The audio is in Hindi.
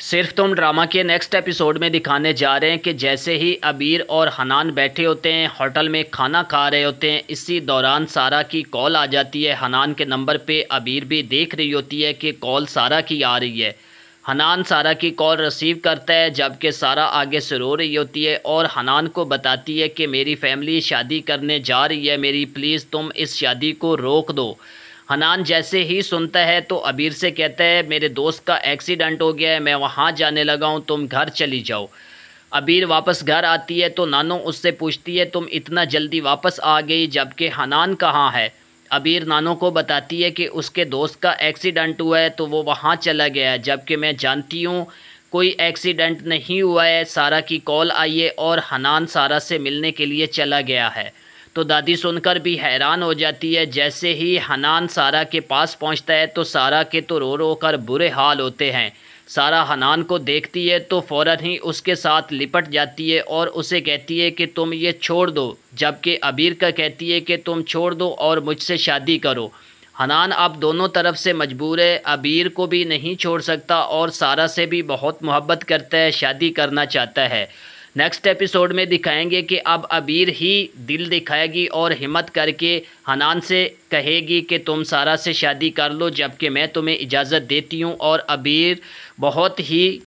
सिर्फ तुम ड्रामा के नेक्स्ट एपिसोड में दिखाने जा रहे हैं कि जैसे ही अबीर और हनान बैठे होते हैं होटल में खाना खा रहे होते हैं इसी दौरान सारा की कॉल आ जाती है हनान के नंबर पे अबीर भी देख रही होती है कि कॉल सारा की आ रही है हनान सारा की कॉल रिसीव करता है जबकि सारा आगे से रो रही होती है और हनान को बताती है कि मेरी फैमिली शादी करने जा रही है मेरी प्लीज़ तुम इस शादी को रोक दो हनान जैसे ही सुनता है तो अबीर से कहता है मेरे दोस्त का एक्सीडेंट हो गया है मैं वहाँ जाने लगा हूँ तुम घर चली जाओ अबीर वापस घर आती है तो नानो उससे पूछती है तुम इतना जल्दी वापस आ गई जबकि हनान कहाँ है अबीर नानों को बताती है कि उसके दोस्त का एक्सीडेंट हुआ है तो वो वहाँ चला गया है जबकि मैं जानती हूँ कोई एक्सीडेंट नहीं हुआ है सारा की कॉल आई है और हनान सारा से मिलने के लिए चला गया है तो दादी सुनकर भी हैरान हो जाती है जैसे ही हनान सारा के पास पहुंचता है तो सारा के तो रो रो कर बुरे हाल होते हैं सारा हनान को देखती है तो फ़ौर ही उसके साथ लिपट जाती है और उसे कहती है कि तुम ये छोड़ दो जबकि अबीर का कहती है कि तुम छोड़ दो और मुझसे शादी करो हनान अब दोनों तरफ से मजबूर है अबीर को भी नहीं छोड़ सकता और सारा से भी बहुत मोहब्बत करता है शादी करना चाहता है नेक्स्ट एपिसोड में दिखाएंगे कि अब अबीर ही दिल दिखाएगी और हिम्मत करके हनान से कहेगी कि तुम सारा से शादी कर लो जबकि मैं तुम्हें इजाज़त देती हूँ और अबीर बहुत ही